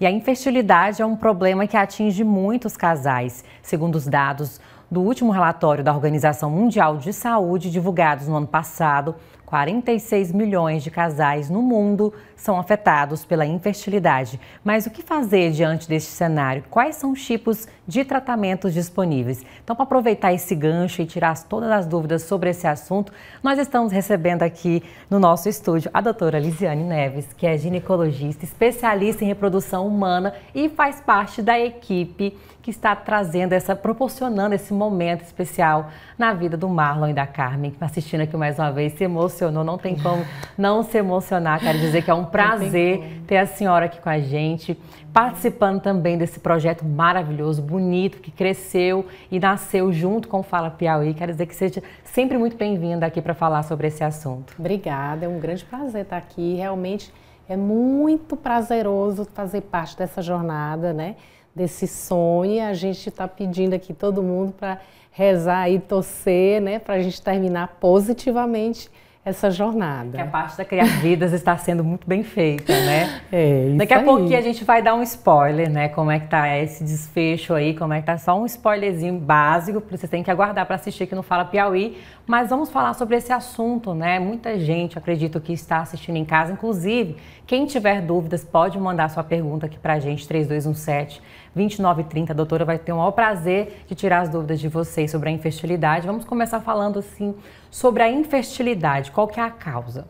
E a infertilidade é um problema que atinge muitos casais. Segundo os dados do último relatório da Organização Mundial de Saúde, divulgados no ano passado, 46 milhões de casais no mundo são afetados pela infertilidade. Mas o que fazer diante deste cenário? Quais são os tipos de tratamentos disponíveis? Então, para aproveitar esse gancho e tirar todas as dúvidas sobre esse assunto, nós estamos recebendo aqui no nosso estúdio a doutora Lisiane Neves, que é ginecologista, especialista em reprodução humana e faz parte da equipe que está trazendo essa, proporcionando esse momento especial na vida do Marlon e da Carmen, assistindo aqui mais uma vez, se emocionando emocionou, não tem como não se emocionar. Quero dizer que é um prazer ter a senhora aqui com a gente, participando também desse projeto maravilhoso, bonito, que cresceu e nasceu junto com o Fala Piauí. Quero dizer que seja sempre muito bem-vinda aqui para falar sobre esse assunto. Obrigada, é um grande prazer estar aqui. Realmente é muito prazeroso fazer parte dessa jornada, né? Desse sonho. A gente está pedindo aqui todo mundo para rezar e torcer, né? Para a gente terminar positivamente essa jornada. Que a parte da criar vidas está sendo muito bem feita, né? É, isso Daqui a aí. pouquinho a gente vai dar um spoiler, né? Como é que tá esse desfecho aí, como é que tá só um spoilerzinho básico, porque vocês têm que aguardar para assistir que não fala Piauí, mas vamos falar sobre esse assunto, né? Muita gente, acredito que está assistindo em casa, inclusive, quem tiver dúvidas pode mandar sua pergunta aqui pra gente 3217 29 e 30 a doutora vai ter o maior prazer de tirar as dúvidas de vocês sobre a infertilidade. Vamos começar falando, assim, sobre a infertilidade. Qual que é a causa?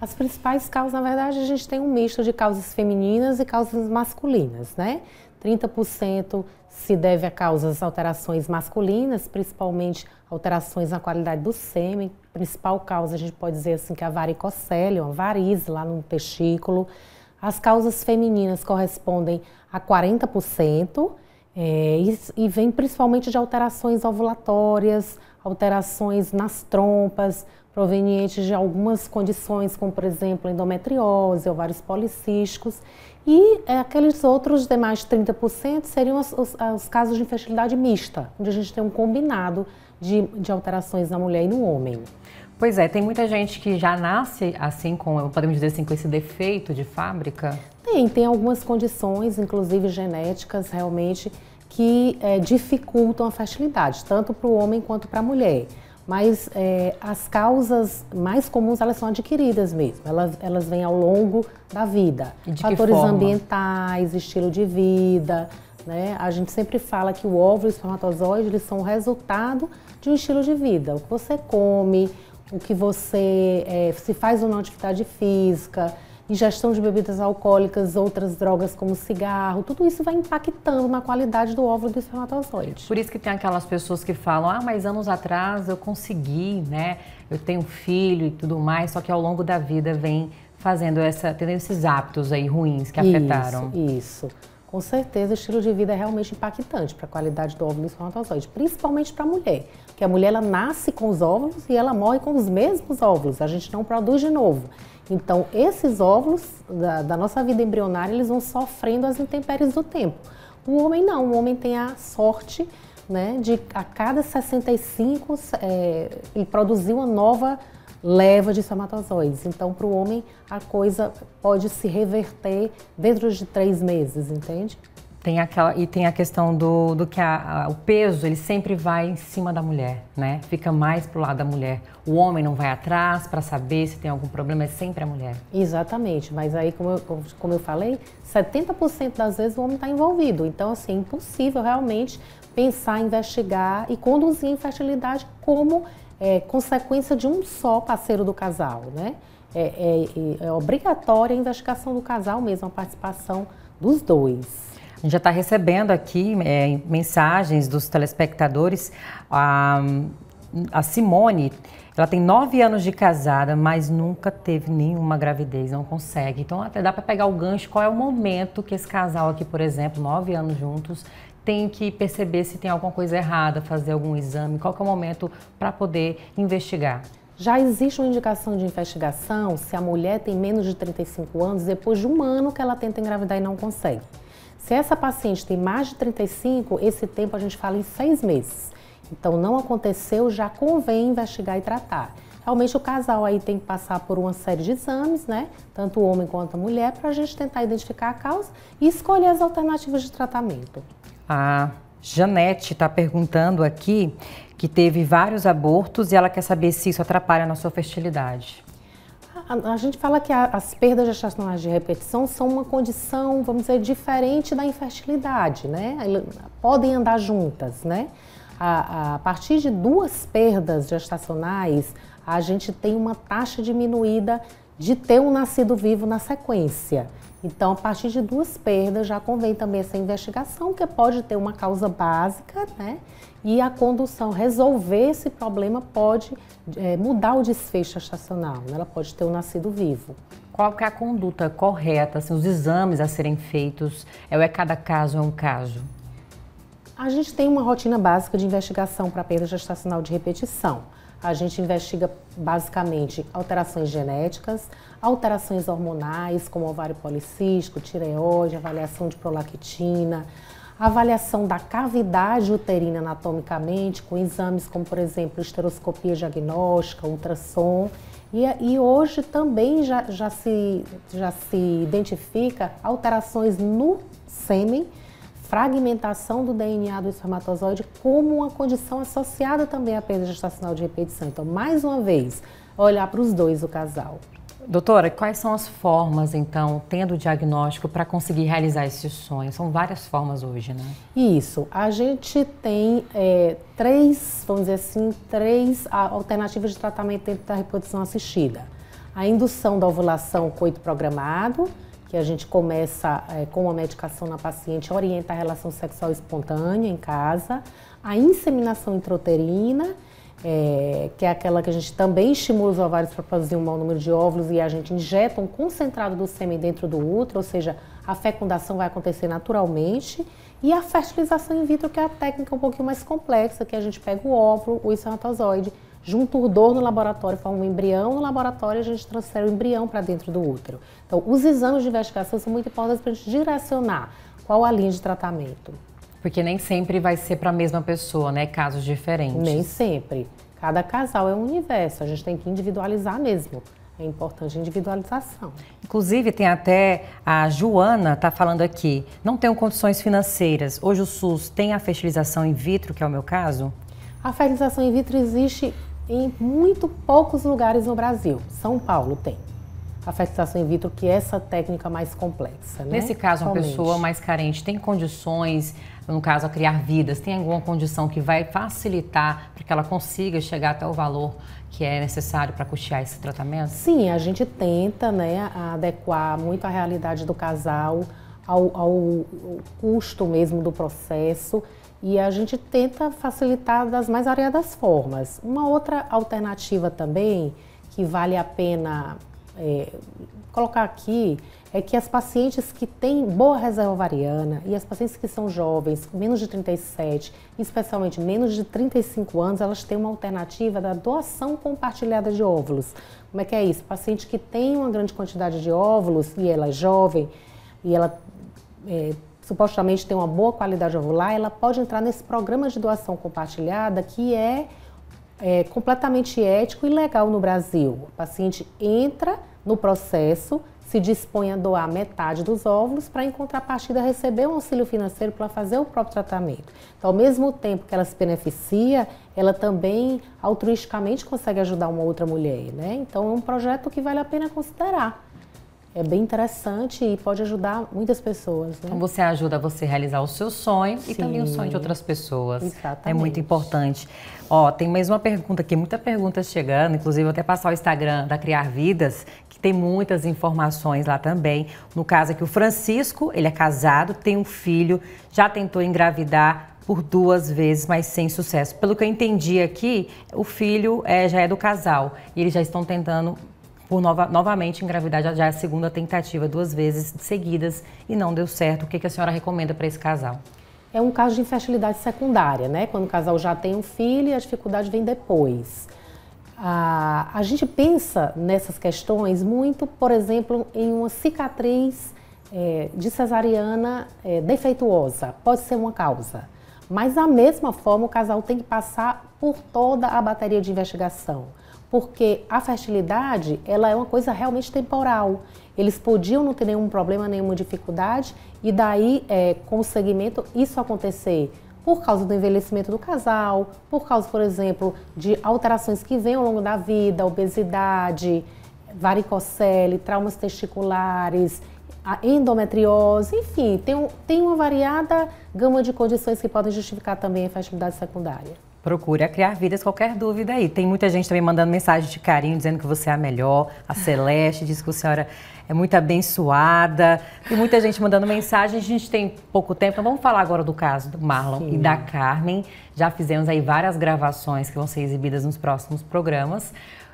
As principais causas, na verdade, a gente tem um misto de causas femininas e causas masculinas, né? 30% se deve a causas alterações masculinas, principalmente alterações na qualidade do sêmen. Principal causa, a gente pode dizer assim, que é a varicocele, uma variz lá no testículo. As causas femininas correspondem a 40%. É, e, e, vem principalmente de alterações ovulatórias, alterações nas trompas, provenientes de algumas condições, como por exemplo endometriose, ovários policísticos, e é, aqueles outros demais 30% seriam os, os, os, casos de infertilidade mista, onde a gente tem um combinado de, de alterações na mulher e no homem. Pois é, tem muita gente que já nasce assim com, podemos dizer assim, com esse defeito de fábrica? Tem, tem algumas condições, inclusive genéticas, realmente, que é, dificultam a fertilidade, tanto para o homem quanto para a mulher. Mas é, as causas mais comuns, elas são adquiridas mesmo, elas, elas vêm ao longo da vida. Fatores ambientais, estilo de vida, né? A gente sempre fala que o óvulo e o espermatozoide, eles são resultado de um estilo de vida. O que você come, o que você é, se faz ou não atividade física, ingestão de bebidas alcoólicas, outras drogas como cigarro, tudo isso vai impactando na qualidade do óvulo do espermatozoide. Por isso que tem aquelas pessoas que falam, ah, mas anos atrás eu consegui, né? Eu tenho filho e tudo mais, só que ao longo da vida vem fazendo essa, tendo esses hábitos aí ruins que afetaram. Isso, isso com certeza o estilo de vida é realmente impactante para a qualidade do óvulo e espermatozoide, principalmente para a mulher, porque a mulher ela nasce com os óvulos e ela morre com os mesmos óvulos, a gente não produz de novo. Então, esses óvulos da, da nossa vida embrionária, eles vão sofrendo as intempéries do tempo. O homem não, o homem tem a sorte né, de a cada 65 é, ele produzir uma nova leva de somatozoides. Então, para o homem, a coisa pode se reverter dentro de três meses, entende? Tem aquela, e tem a questão do, do que a, a, o peso, ele sempre vai em cima da mulher, né? Fica mais pro lado da mulher. O homem não vai atrás para saber se tem algum problema, é sempre a mulher. Exatamente, mas aí, como eu, como eu falei, 70% das vezes o homem está envolvido. Então, assim, é impossível realmente pensar, investigar e conduzir a infertilidade como é, consequência de um só parceiro do casal, né? É, é, é, é obrigatória a investigação do casal mesmo, a participação dos dois. A gente já está recebendo aqui é, mensagens dos telespectadores. A, a, Simone, ela tem nove anos de casada, mas nunca teve nenhuma gravidez, não consegue. Então, até dá para pegar o gancho. Qual é o momento que esse casal aqui, por exemplo, nove anos juntos, tem que perceber se tem alguma coisa errada, fazer algum exame, qual é o momento para poder investigar? Já existe uma indicação de investigação se a mulher tem menos de 35 anos depois de um ano que ela tenta engravidar e não consegue. Se essa paciente tem mais de 35, esse tempo a gente fala em seis meses. Então, não aconteceu, já convém investigar e tratar. Realmente, o casal aí tem que passar por uma série de exames, né? Tanto o homem quanto a mulher, para a gente tentar identificar a causa e escolher as alternativas de tratamento. A Janete está perguntando aqui que teve vários abortos e ela quer saber se isso atrapalha na sua fertilidade. A, gente fala que as perdas gestacionais de repetição são uma condição, vamos dizer, diferente da infertilidade, né? Podem andar juntas, né? A, a, partir de duas perdas gestacionais, a gente tem uma taxa diminuída de ter um nascido vivo na sequência. Então, a partir de duas perdas, já convém também essa investigação, que pode ter uma causa básica, né? E a condução, resolver esse problema pode é, mudar o desfecho estacional, né? ela pode ter o um nascido vivo. Qual que é a conduta correta, assim, os exames a serem feitos? É, é cada caso é um caso? A gente tem uma rotina básica de investigação para perda gestacional de repetição a gente investiga basicamente alterações genéticas, alterações hormonais, como ovário policístico, tireoide, avaliação de prolactina, avaliação da cavidade uterina anatomicamente, com exames como, por exemplo, esteroscopia diagnóstica, ultrassom. E, e hoje também já, já, se, já se identifica alterações no sêmen fragmentação do DNA do espermatozoide como uma condição associada também à perda gestacional de repetição. Então, mais uma vez, olhar para os dois do casal. Doutora, quais são as formas, então, tendo o diagnóstico para conseguir realizar esse sonho? São várias formas hoje, né? Isso. A gente tem é, três, vamos dizer assim, três alternativas de tratamento dentro da reprodução assistida. A indução da ovulação coito programado, que a gente começa é, com a medicação na paciente, orienta a relação sexual espontânea em casa, a inseminação intrauterina, é, que é aquela que a gente também estimula os ovários para produzir um mau número de óvulos e a gente injeta um concentrado do sêmen dentro do útero, ou seja, a fecundação vai acontecer naturalmente, e a fertilização in vitro, que é a técnica um pouquinho mais complexa, que a gente pega o óvulo, o espermatozoide, junta o dor no laboratório, forma um embrião no laboratório e a gente transfere o embrião para dentro do útero. Então, os exames de investigação são muito importantes para a gente direcionar qual a linha de tratamento. Porque nem sempre vai ser para a mesma pessoa, né? Casos diferentes. Nem sempre. Cada casal é um universo, a gente tem que individualizar mesmo. É importante a individualização. Inclusive, tem até a Joana está falando aqui. Não tenho condições financeiras. Hoje o SUS tem a fertilização in vitro, que é o meu caso? A fertilização in vitro existe em muito poucos lugares no Brasil. São Paulo tem a fertilização in vitro, que é essa técnica mais complexa. Né? Nesse caso, uma pessoa mais carente tem condições, no caso, a criar vidas, tem alguma condição que vai facilitar para que ela consiga chegar até o valor que é necessário para custear esse tratamento? Sim, a gente tenta né, adequar muito a realidade do casal ao, ao custo mesmo do processo e a gente tenta facilitar das mais variadas formas. Uma outra alternativa também que vale a pena é, colocar aqui é que as pacientes que têm boa reserva ovariana e as pacientes que são jovens, menos de 37, especialmente menos de 35 anos, elas têm uma alternativa da doação compartilhada de óvulos. Como é que é isso? Paciente que tem uma grande quantidade de óvulos e ela é jovem e ela é, supostamente tem uma boa qualidade ovular, ela pode entrar nesse programa de doação compartilhada que é, é completamente ético e legal no Brasil. O paciente entra no processo, se dispõe a doar metade dos óvulos para, em contrapartida, receber um auxílio financeiro para fazer o próprio tratamento. Então, ao mesmo tempo que ela se beneficia, ela também altruisticamente consegue ajudar uma outra mulher, né? Então, é um projeto que vale a pena considerar é bem interessante e pode ajudar muitas pessoas. Né? Então você ajuda você a realizar o seu sonho Sim. e também o sonho de outras pessoas. Exatamente. É muito importante. Ó, tem mais uma pergunta aqui, muita pergunta chegando, inclusive vou até passar o Instagram da Criar Vidas, que tem muitas informações lá também. No caso aqui, o Francisco, ele é casado, tem um filho, já tentou engravidar, por duas vezes, mas sem sucesso. Pelo que eu entendi aqui, o filho é, já é do casal e eles já estão tentando por nova, novamente engravidar já, já é a segunda tentativa, duas vezes seguidas, e não deu certo. O que, que a senhora recomenda para esse casal? É um caso de infertilidade secundária, né? Quando o casal já tem um filho e a dificuldade vem depois. a a gente pensa nessas questões muito, por exemplo, em uma cicatriz é, de cesariana é, defeituosa. Pode ser uma causa. Mas, da mesma forma, o casal tem que passar por toda a bateria de investigação porque a fertilidade ela é uma coisa realmente temporal. Eles podiam não ter nenhum problema, nenhuma dificuldade, e daí, é, com o segmento, isso acontecer por causa do envelhecimento do casal, por causa, por exemplo, de alterações que vêm ao longo da vida, obesidade, varicocele, traumas testiculares, a endometriose, enfim, tem, tem uma variada gama de condições que podem justificar também a fertilidade secundária. Procura criar vidas, qualquer dúvida aí. Tem muita gente também mandando mensagem de carinho, dizendo que você é a melhor. A Celeste diz que a senhora é muito abençoada. Tem muita gente mandando mensagem. A gente tem pouco tempo, então vamos falar agora do caso do Marlon Sim. e da Carmen. Já fizemos aí várias gravações que vão ser exibidas nos próximos programas.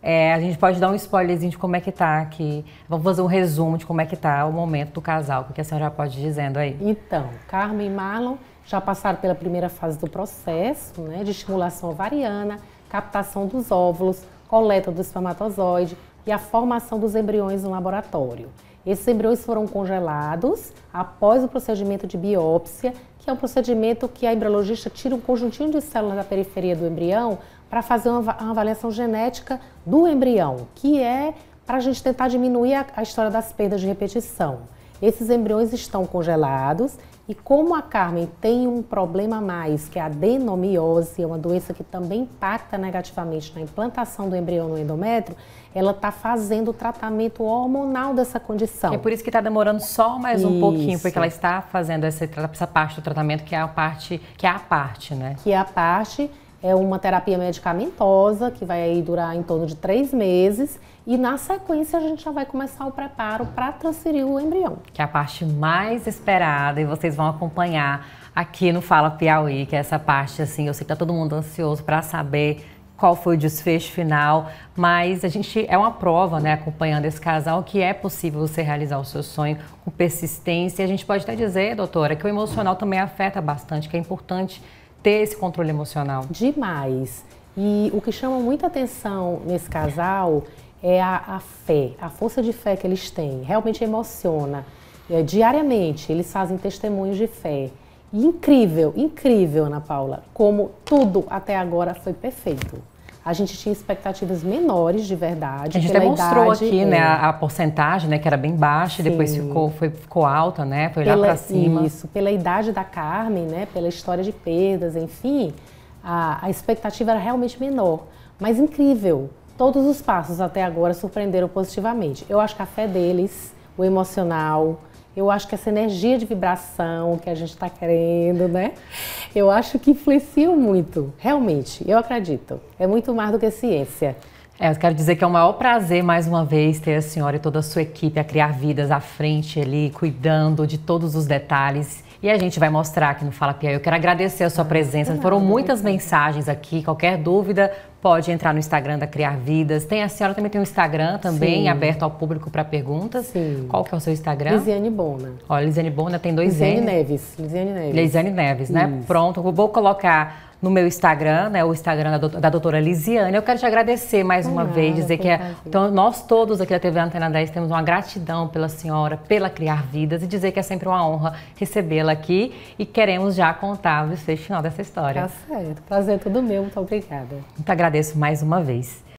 É, a gente pode dar um spoilerzinho de como é que tá aqui. Vamos fazer um resumo de como é que tá o momento do casal, porque a senhora pode ir dizendo aí. Então, Carmen e Marlon já passaram pela primeira fase do processo né, de estimulação ovariana, captação dos óvulos, coleta do espermatozoide e a formação dos embriões no laboratório. Esses embriões foram congelados após o procedimento de biópsia, que é um procedimento que a embriologista tira um conjuntinho de células da periferia do embrião para fazer uma avaliação genética do embrião, que é para a gente tentar diminuir a, a história das perdas de repetição. Esses embriões estão congelados e como a Carmen tem um problema a mais, que é a denomiose, é uma doença que também impacta negativamente na implantação do embrião no endométrio, ela está fazendo o tratamento hormonal dessa condição. É por isso que está demorando só mais um pouquinho, porque ela está fazendo essa, essa parte do tratamento que é a parte, que é a parte, né? Que é a parte é uma terapia medicamentosa que vai durar em torno de três meses e na sequência a gente já vai começar o preparo para transferir o embrião. Que é a parte mais esperada e vocês vão acompanhar aqui no Fala Piauí, que é essa parte assim, eu sei que tá todo mundo ansioso para saber qual foi o desfecho final, mas a gente é uma prova, né, acompanhando esse casal, que é possível você realizar o seu sonho com persistência. E a gente pode até dizer, doutora, que o emocional também afeta bastante, que é importante ter esse controle emocional. Demais. E o que chama muita atenção nesse casal é a, a fé, a força de fé que eles têm. Realmente emociona. É, diariamente eles fazem testemunhos de fé. E incrível, incrível, Ana Paula, como tudo até agora foi perfeito. A gente tinha expectativas menores de verdade. A gente demonstrou idade, aqui, né, é. né, a, a, porcentagem, né, que era bem baixa, e depois ficou, foi, ficou alta, né, foi pela, lá para cima. Isso, pela idade da Carmen, né, pela história de perdas, enfim, a, a expectativa era realmente menor. Mas incrível, todos os passos até agora surpreenderam positivamente. Eu acho que a fé deles, o emocional, eu acho que essa energia de vibração que a gente está querendo, né? Eu acho que influenciam muito, realmente. Eu acredito. É muito mais do que ciência. É, eu quero dizer que é o maior prazer, mais uma vez, ter a senhora e toda a sua equipe a criar vidas à frente ali, cuidando de todos os detalhes. E a gente vai mostrar aqui no Fala Pia. Eu quero agradecer a sua ah, presença. Foram muitas mensagens aqui. Qualquer dúvida, pode entrar no Instagram da Criar Vidas. Tem a senhora também tem um Instagram também Sim. aberto ao público para perguntas. Sim. Qual que é o seu Instagram? Lisiane Bona. Olha, Lisiane Bona tem dois Lisiane N. Neves. Lisiane Neves. Lisiane Neves, né? Isso. Pronto, vou colocar no meu Instagram, né, o Instagram da doutora Lisiane. Eu quero te agradecer mais uma vez, dizer que é, então, nós todos aqui da TV Antena 10 temos uma gratidão pela senhora, pela Criar Vidas e dizer que é sempre uma honra recebê-la aqui e queremos já contar o desfecho final dessa história. Tá certo, prazer é todo meu, muito obrigada. Muito então, agradeço mais uma vez.